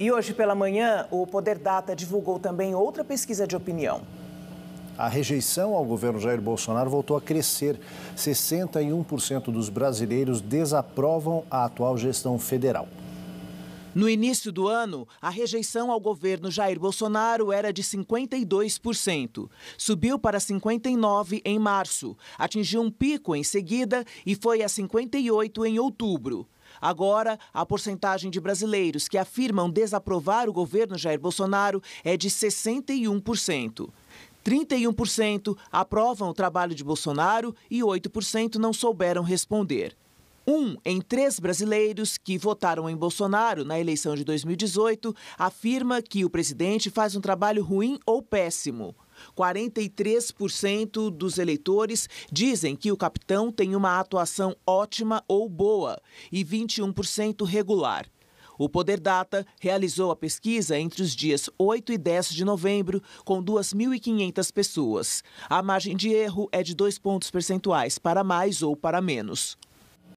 E hoje pela manhã, o Poder Data divulgou também outra pesquisa de opinião. A rejeição ao governo Jair Bolsonaro voltou a crescer. 61% dos brasileiros desaprovam a atual gestão federal. No início do ano, a rejeição ao governo Jair Bolsonaro era de 52%. Subiu para 59% em março, atingiu um pico em seguida e foi a 58% em outubro. Agora, a porcentagem de brasileiros que afirmam desaprovar o governo Jair Bolsonaro é de 61%. 31% aprovam o trabalho de Bolsonaro e 8% não souberam responder. Um em três brasileiros que votaram em Bolsonaro na eleição de 2018 afirma que o presidente faz um trabalho ruim ou péssimo. 43% dos eleitores dizem que o capitão tem uma atuação ótima ou boa e 21% regular. O Poder Data realizou a pesquisa entre os dias 8 e 10 de novembro, com 2.500 pessoas. A margem de erro é de dois pontos percentuais para mais ou para menos.